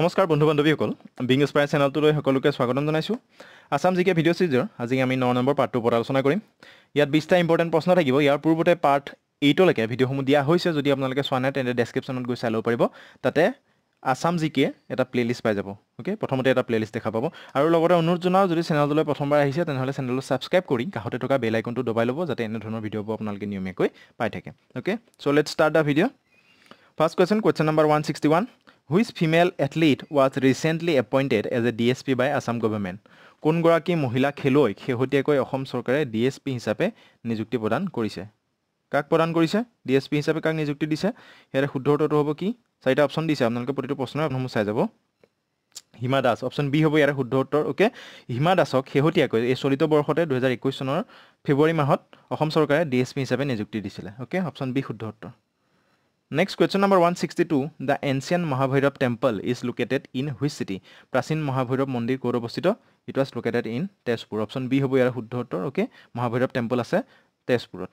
নমস্কাৰ বন্ধু বান্ধৱীসকল বিং স্পাইৰ চেনেলটোলৈ সকলোকে স্বাগতম জনাইছোঁ আছাম জিকে ভিডিঅ' চিৰিজৰ আজি আমি ন নম্বৰ পাৰ্টটোৰ ওপৰত আলোচনা কৰিম ইয়াত বিছটা ইম্পৰ্টেণ্ট প্ৰশ্ন থাকিব ইয়াৰ পূৰ্বতে পাৰ্ট এইটলৈকে ভিডিঅ'সমূহ দিয়া হৈছে যদি আপোনালোকে চোৱা নাই তেন্তে ডেছক্ৰিপশ্যনত গৈ চাই ল'ব পাৰিব তাতে আছাম জি কে এটা প্লে'লিষ্ট পাই যাব অ'কে প্ৰথমতে এটা প্লে'লিষ্ট দেখা পাব আৰু লগতে অনুৰোধ জনাওঁ যদি চেনেলটোলৈ প্ৰথমবাৰ আহিছে তেনেহ'লে চেনেলটো ছাবস্ক্ৰাইব কৰি কাষতে থকা বেল আইকনটো দবাই ল'ব যাতে এনেধৰণৰ ভিডিঅ'বোৰ আপোনালোকে নিয়মীয়াকৈ পাই থাকে okay so' let start the video' first question question number one sixty one which female athlete was recently appointed as a D S P by Assam government কোনগৰাকী মহিলা খেলুৱৈক শেহতীয়াকৈ অসম চৰকাৰে ডি এছ পি হিচাপে নিযুক্তি প্ৰদান কৰিছে কাক প্ৰদান কৰিছে ডি এছ পি হিচাপে কাক নিযুক্তি দিছে ইয়াৰে শুদ্ধ উত্তৰটো হ'ব কি চাৰিটা অপশ্যন দিছে আপোনালোকে প্ৰতিটো প্ৰশ্নই আপোনাসমূহ চাই যাব হিমা দাস অপশ্যন বি হ'ব ইয়াৰে শুদ্ধ উত্তৰ অ'কে হিমা দাসক শেহতীয়াকৈ এই চলিত বৰ্ষতে দুহেজাৰ একৈছ চনৰ ফেব্ৰুৱাৰী মাহত অসম চৰকাৰে ডি এছ পি হিচাপে নিযুক্তি দিছিলে অ'কে অপশ্যন বি শুদ্ধ উত্তৰ Next question number 162. The ancient Mahabhairav temple is located in which city? Prasin Mahabhairav Mondir Korobosito. It was located in Tezpur. Option B hobo yara huddhotor. Okay. Mahabhairav temple ase Tezpurot.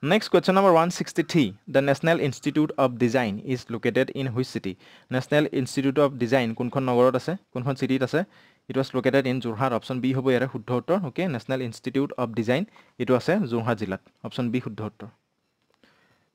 Next question number 163. The National Institute of Design is located in which city? National Institute of Design kunkhon nagorot ase? Kunkhon city ase? It was located in Jorhat. Option B hobo yara huddhotor. Okay. National Institute of Design. It was a Jorhat jilat. Option B huddhotor.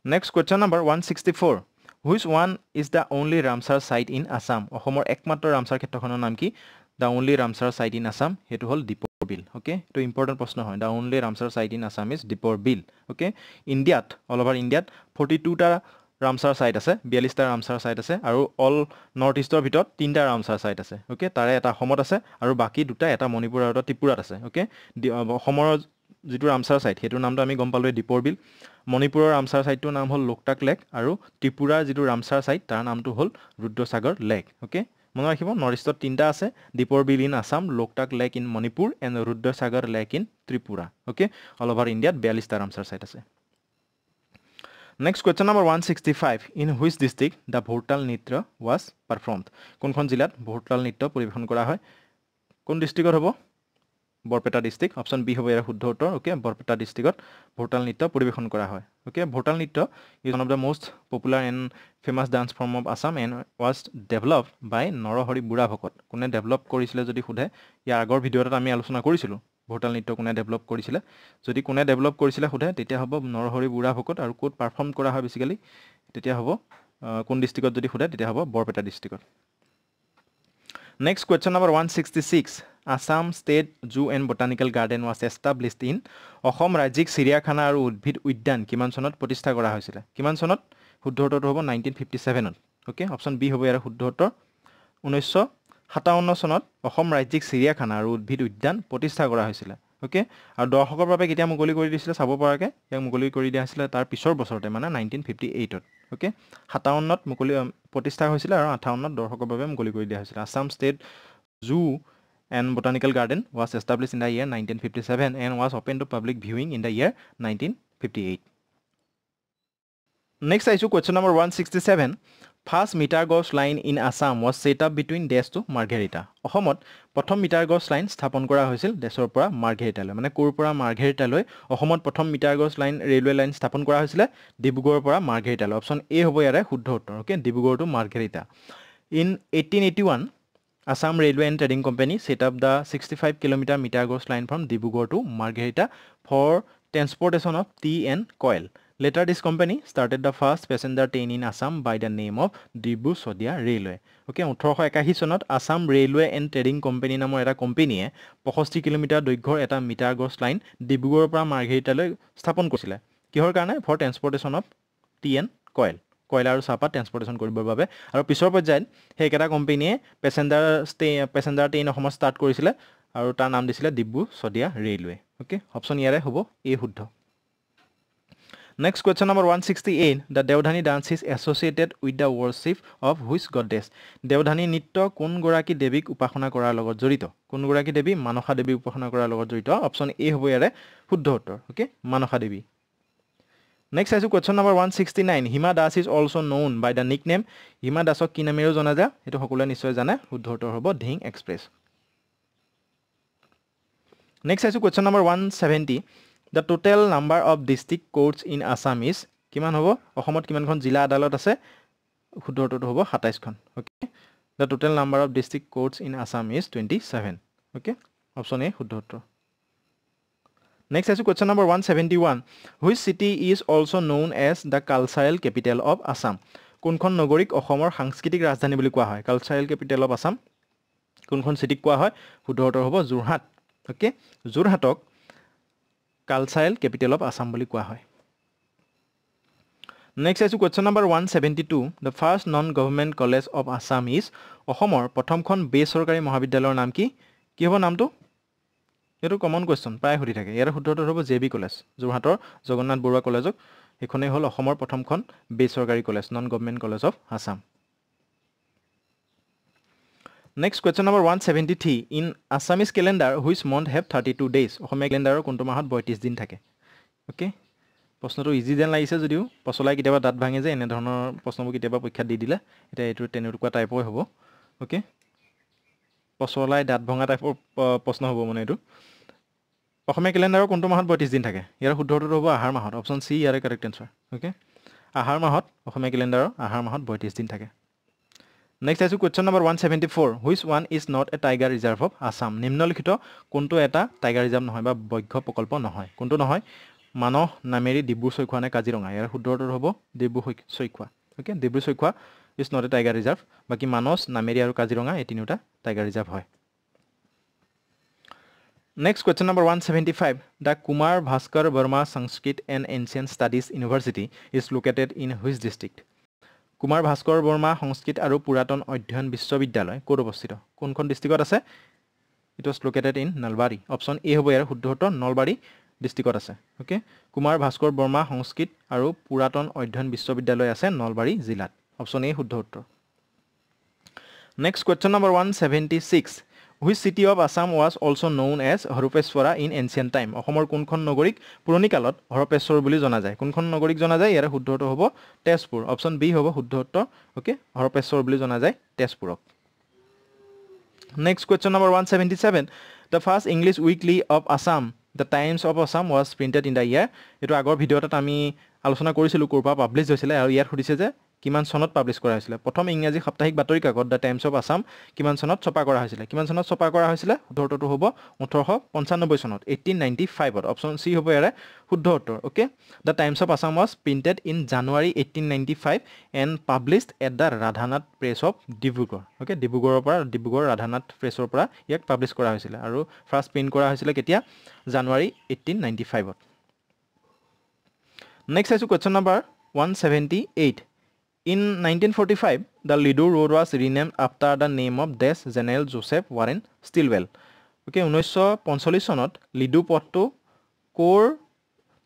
Next question number 164. Which one is the only Ramsar site in Assam? Oh, homer ekmato Ramsar ketokono namki. The only Ramsar site in Assam. He to hold Dipor Bill. Okay. To important person. The only Ramsar site in Assam is Dipor Bill. Okay. India. All over India. 42 ta Ramsar site as a. Bialista Ramsar site as a. Aru all Northeast of Hito. Tinda Ramsar site as a. Okay. Tara eta homer as a. Aru baki duta eta Monipura or Tipura as a. Okay. The homer. Zitu Ramsar site. He to namda ami gompalwe Dipor Bill. মণিপুৰৰ ৰামচাৰ ছাইটটোৰ নাম হ'ল Loktak lake আৰু ত্ৰিপুৰাৰ যিটো ৰামচাৰ site তাৰ নামটো হ'ল Rudrasagar lake okay মনত ৰাখিব নৰ্থ ইষ্টত তিনিটা আছে Deepor Beel in Assam Loktak lake in Manipur and Rudrasagar lake in Tripura okay all over ইণ্ডিয়াত বিয়াল্লিছটা ৰামচাৰ ছাইট আছে next question number one sixty five in which district the Bhortal Nritya was পাৰফৰ্মড কোনখন জিলাত ভোৰতাল নৃত্য পৰিৱেশন কৰা হয় কোন ডিষ্ট্ৰিক্টত হ'ব বৰপেটা ডিষ্ট্ৰিক্ট অপশ্যন বি হ'ব ইয়াৰ শুদ্ধ উত্তৰ অ'কে বৰপেটা ডিষ্ট্ৰিক্টত ভোটাল নৃত্য পৰিৱেশন কৰা হয় okay Bhortal Nritya is one of the most popular and famous dance form of Assam and was develop by Narahari Burha Bhakat কোনে ডেভেলপ কৰিছিলে যদি সোধে ইয়াৰ আগৰ ভিডিঅ' এটাত আমি আলোচনা কৰিছিলোঁ ভোটাল নৃত্য কোনে ডেভেলপ কৰিছিলে যদি কোনে ডেভেলপ কৰিছিলে সোধে তেতিয়া হ'ব নৰহৰি বুঢ়া ভকত আৰু ক'ত পাৰফৰ্ম কৰা হয় বেছিকেলি তেতিয়া হ'ব কোন ডিষ্ট্ৰিক্টত যদি সোধে তেতিয়া হ'ব বৰপেটা ডিষ্ট্ৰিক্টত next question number one sixty six Assam state zoo and botanical garden was established in Assam ৰাজ্যিক চিৰিয়াখানা আৰু উদ্ভিদ উদ্যান কিমান চনত প্ৰতিষ্ঠা কৰা হৈছিলে কিমান চনত শুদ্ধ উত্তৰটো হ'ব নাইনটিন ফিফটি ছেভেনত অ'কে অপশ্যন বি হ'ব ইয়াৰ শুদ্ধ উত্তৰ ঊনৈছশ সাতাৱন্ন চনত অসম ৰাজ্যিক চিৰিয়াখানা আৰু উদ্ভিদ উদ্যান প্ৰতিষ্ঠা কৰা হৈছিলে অ'কে আৰু দৰ্শকৰ বাবে কেতিয়া মুকলি কৰি দিছিলে চাব পৰাকৈ ইয়াক মুকলি কৰি দিয়া হৈছিলে তাৰ পিছৰ বছৰতে মানে নাইনটিন ফিফটি এইটত অ'কে সাতাৱন্নত মুকলি প্ৰতিষ্ঠা হৈছিলে আৰু আঠাৱন্নত দৰ্শকৰ বাবে মুকলি কৰি দিয়া হৈছিলে Assam state zoo and botanical garden was establish in the year nineteen fifty seven and was open to public viewing in the year nineteen fifty eight next চাইছোঁ question number one sixty seven first metre gauge line in Assam was set up between ডেছ to Margherita অসমত প্ৰথম metre gauge line স্থাপন কৰা হৈছিল ডেছৰ পৰা মাৰ্ঘেৰিটালৈ মানে ক'ৰ পৰা মাৰ্ঘেৰিটালৈ অসমত প্ৰথম metre gauge line railway line স্থাপন কৰা হৈছিলে ডিব্ৰুগড়ৰ পৰা মাৰ্ঘেৰিটালৈ অপশ্যন এ হ'ব ইয়াৰে শুদ্ধ উত্তৰ okay Dibrugarh to Margherita in eighteen eighty one Assam railway and trading company set up the sixty five kilometre metre gauge line from Dibrugarh to Margherita for transportation of tea and coal later this company started the first passenger train in Assam by the name of Dibru Sadiya railway okay ওঠৰশ একাশী চনত Assam railway and trading company নামৰ এটা কোম্পানীয়ে পঁষষ্ঠি kilometre দৈৰ্ঘ্যৰ এটা metre gauge line ডিব্ৰুগড়ৰ পৰা মাৰ্ঘেৰিটালৈ স্থাপন কৰিছিলে কিহৰ কাৰণে for transportation of tea and coal কয়লা আৰু চাহপাত ট্ৰেন্সপৰ্টেশ্যন কৰিবৰ বাবে আৰু পিছৰ পৰ্যায়ত সেইকেইটা কোম্পানীয়ে পেছেঞ্জাৰ ষ্টে পেছেঞ্জাৰ ট্ৰেইন অসমত ষ্টাৰ্ট কৰিছিলে আৰু তাৰ নাম দিছিলে Dibru Sadiya railway okay option ইয়াৰে হ'ব এই শুদ্ধ next question number one sixty eight the Deodhani dance is associated with the worship of which goddess Deodhani নৃত্য কোনগৰাকী দেৱীক উপাসনা কৰাৰ লগত জড়িত কোনগৰাকী দেৱী মানসা দেৱী উপাসনা কৰাৰ লগত জড়িত অপশ্যন এ হ'ব ইয়াৰে শুদ্ধ উত্তৰ অ'কে মানসা দেৱী নেক্সট আহিছোঁ question number one sixty nine Hima Das is also' known by the nickname Hima দাসক কি নামেৰেও জনা যায় সেইটো সকলোৱে নিশ্চয় জানে শুদ্ধ উত্তৰ হ'ব ধিং এক্সপ্ৰেছ নেক্সট আহিছোঁ question number one seventy the total number of district courts in Assam is কিমান হ'ব অসমত কিমানখন জিলা আদালত আছে সোতৰটোত হ'ব সাতাইছখন okay the total number of district courts in Assam is twenty seven okay option A শুদ্ধ নেক্সট চাইছোঁ question number one seventy one which city is also' known as the cultural capital of Assam কোনখন নগৰীক অসমৰ সাংস্কৃতিক ৰাজধানী বুলি কোৱা হয় কালচাৰেল কেপিটেল অফ আছাম কোনখন চিটিক কোৱা হয় শুদ্ধ হ'ব যোৰহাট অ'কে যোৰহাটক কালচাৰেল কেপিটেল অফ আছাম বুলি কোৱা হয় নেক্সট আহিছোঁ question number one seventy two the first non government college of Assam is অসমৰ প্ৰথমখন বেচৰকাৰী মহাবিদ্যালয়ৰ নাম কি কি হ'ব নামটো সেইটো কমন কুৱেশ্যন প্ৰায় সুধি থাকে ইয়াৰ সূত্ৰটো হ'ব জে বি কলেজ যোৰহাটৰ জগন্নাথ বৰুৱা কলেজক সেইখনেই হ'ল অসমৰ প্ৰথমখন বেচৰকাৰী college non government college of Assam next question number one seventy three in Assamese calendar which month have thirty two days অসমীয়া কেলেণ্ডাৰৰ কোনটো মাহত বত্ৰিছ দিন থাকে অ'কে প্ৰশ্নটো ইজি যেন লাগিছে যদিও পচলাই কেতিয়াবা দাঁত ভাঙে যে এনেধৰণৰ প্ৰশ্নবোৰ কেতিয়াবা পৰীক্ষাত দি দিলে এতিয়া এইটো তেনেকুৱা টাইপৰ হ'ব অ'কে পচলাই দাঁত ভঙা টাইপৰ প্ৰশ্ন হ'ব মানে এইটো অসমীয়া কেলেণ্ডাৰৰ কোনটো মাহত বত্ৰিছ দিন থাকে ইয়াৰ শুদ্ধটো হ'ব আহাৰ মাহত অপশ্যন চি ইয়াৰে কাৰেক্ট এনচাৰ অ'কে আহাৰ মাহত অসমীয়া কেলেণ্ডাৰৰ আহাৰ মাহত বত্ৰিছ দিন থাকে নেক্সট আহিছোঁ question number one seventy four which one is not a tiger reserve of Assam নিম্নলিখিত কোনটো এটা টাইগাৰ ৰিজাৰ্ভ নহয় বা বক্ষ প্ৰকল্প নহয় কোনটো নহয় মানস নামেৰি ডিব্ৰু চৈখোৱা নে কাজিৰঙা ইয়াৰ শুদ্ধৰ হ'ব Dibru Saikhowa okay Dibru Saikhowa is not a tiger reserve বাকী মানস নামেৰি আৰু কাজিৰঙা এই তিনিওটা টাইগাৰ ৰিজাৰ্ভ হয় next question number one seventy five the Kumar Bhaskar Varma Sanskrit and ancient studies university is located in which district Kumar Bhaskar Varma Sanskrit আৰু পুৰাতন অধ্যয়ন বিশ্ববিদ্যালয় ক'ত অৱস্থিত কোনখন ডিষ্ট্ৰিক্টত আছে it was located in Nalbari option A হ'ব ইয়াৰ শুদ্ধ উত্তৰ নলবাৰী ডিষ্ট্ৰিক্টত আছে অ'কে কুমাৰ ভাস্কৰ বৰ্মা সংস্কৃত আৰু পুৰাতন অধ্যয়ন বিশ্ববিদ্যালয় আছে নলবাৰী জিলাত অপশ্যন এ শুদ্ধ উত্তৰ next question number one seventy six which city of Assam was also' known as Haruppeshwara in ancient time অসমৰ কোনখন নগৰীক পুৰণি কালত হৰপেশ্বৰ বুলি জনা যায় কোনখন নগৰীক জনা যায় ইয়াৰে শুদ্ধ উত্তৰ হ'ব তেজপুৰ অপশ্যন বি হ'ব শুদ্ধ উত্তৰ অ'কে হৰপেশ্বৰ বুলি জনা যায় তেজপুৰক next question number one seventy seven the first English weekly of Assam the Times of Assam was printed in the year এইটো আগৰ ভিডিঅ' এটাত আমি আলোচনা কৰিছিলোঁ ক'ৰ পৰা পাব্লিছ হৈছিলে আৰু ইয়াত সুধিছে যে কিমান চনত পাব্লিছ কৰা হৈছিলে প্ৰথম ইংৰাজী সাপ্তাহিক বাতৰি কাকত দ্য টাইমছ অফ আছাম কিমান চনত ছপা কৰা হৈছিলে কিমান চনত ছপা কৰা হৈছিলে শুদ্ধ উত্তৰটো হ'ব ওঠৰশ পঞ্চানব্বৈ চনত এইটিন নাইণ্টি ফাইভত অপশ্যন চি হ'ব ইয়াৰে শুদ্ধ উত্তৰ okay the Times of Assam was printed in January eighteen ninety five and published at the Radhanath press of Dibrugarh okay ডিব্ৰুগড়ৰ পৰা ডিব্ৰুগড় ৰাধানাথ প্ৰেছৰ পৰা ইয়াক পাব্লিছ কৰা হৈছিলে আৰু ফাৰ্ষ্ট প্ৰিণ্ট কৰা হৈছিলে কেতিয়া জানুৱাৰী এইটিন নাইণ্টি ফাইভত নেক্সট চাইছোঁ question number one seventy eight In 1945, the Lido Road was renamed after the name of Des General Joseph Warren Stilwell. Okay, Unosha not Lido Porto Core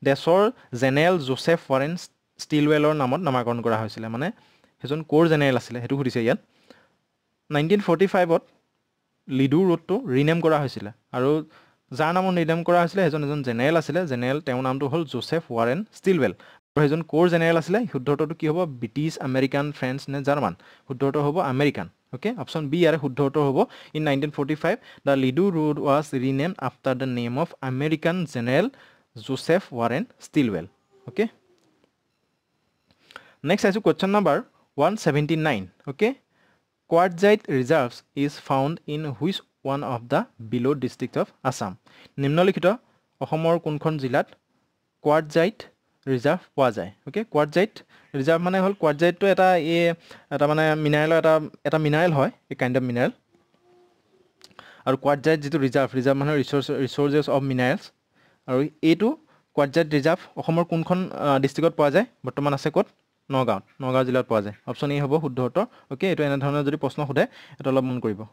Desor General Joseph Warren Stilwell or Namot Namakon Gora Silamane. His own core general Sile Hedu Hudisa. Nineteen forty five or Lido Road to rename Gora Hosile. Aru Zanamon Ridam Gora Sile has on his own general Sile, General Town to hold Joseph Warren Stilwell. আৰু সেইজন ক'ৰ general আছিলে শুদ্ধ উত্তৰটো কি হ'ব British American French নে German শুদ্ধ উত্তৰ হ'ব আমেৰিকান অ'কে অপশ্যন বি ইয়াৰে শুদ্ধ উত্তৰ হ'ব in nineteen forty five the Ledo road was rename after the name of American general Joseph Warren Stilwell okay next আহিছোঁ question number one seventy nine okay quartzite reserves is found in which one of the below' district of Assam নিম্নলিখিত অসমৰ কোনখন জিলাত quartzite reserve পোৱা যায় okay কোৱাৰ্জাইট reserve মানে হ'ল কোৱাৰ্জাইটটো এটা এই এটা মানে মিনাৰেলৰ এটা এটা মিনাৰেল হয় এই কাইণ্ড অফ মিনাৰেল আৰু কোৱাৰ্জাইট যিটো ৰিজাৰ্ভ ৰিজাৰ্ভ মানে ৰিচৰ্চ ৰিচৰ্চেছ অফ মিনাৰেলছ আৰু এইটো কোৱাৰ্জাইট ৰিজাৰ্ভ অসমৰ কোনখন ডিষ্ট্ৰিক্টত পোৱা যায় বৰ্তমান আছে ক'ত নগাঁৱত নগাঁও জিলাত পোৱা যায় অপশ্যন এই হ'ব শুদ্ধ উত্তৰ অ'কে এইটো এনেধৰণৰ যদি প্ৰশ্ন সোধে এইটো অলপ মন কৰিব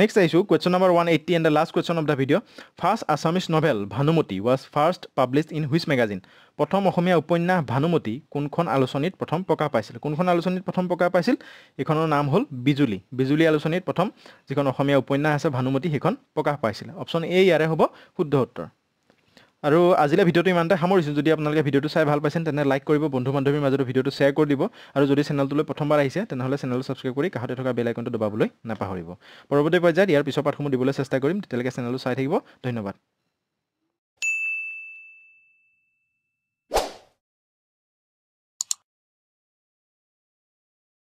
নেক্সট আহিছোঁ question number one eighty and the last question of the video' first Assamese novel Bhanumati was first publish in which magazine প্ৰথম অসমীয়া উপন্যাস ভানুমতী কোনখন আলোচনীত প্ৰথম প্ৰকাশ পাইছিল কোনখন আলোচনীত প্ৰথম প্ৰকাশ পাইছিল এইখনৰ নাম হ'ল বিজুলী বিজুলী আলোচনীত প্ৰথম যিখন অসমীয়া উপন্যাস আছে ভানুমতী সেইখন প্ৰকাশ পাইছিল অপশ্যন এ ইয়াৰে হ'ব শুদ্ধ উত্তৰ আৰু আজিলৈ ভিডিঅ'টো ইমানতে সামৰিছোঁ যদি আপোনালোকে ভিডিঅ'টো চাই ভাল পাইছে তেনে লাইক কৰিব বন্ধু বান্ধৱীৰ মাজত ভিডিঅ'টো শ্বেয়াৰ কৰি দিব আৰু যদি চেনেলটোলৈ প্ৰথমবাৰ আহিছে তেনেহ'লে চেনেলটো ছাবস্ক্ৰাইব কৰি কাষতে থকা বেল আইকনটো দবাবলৈ নাপাহৰিব পৰৱৰ্তী পৰ্যায়ত ইয়াৰ পিছৰ পাঠসমূহ দিবলৈ চেষ্টা কৰিম তেতিয়ালৈকে চেনেলটো চাই থাকিব ধন্যবাদ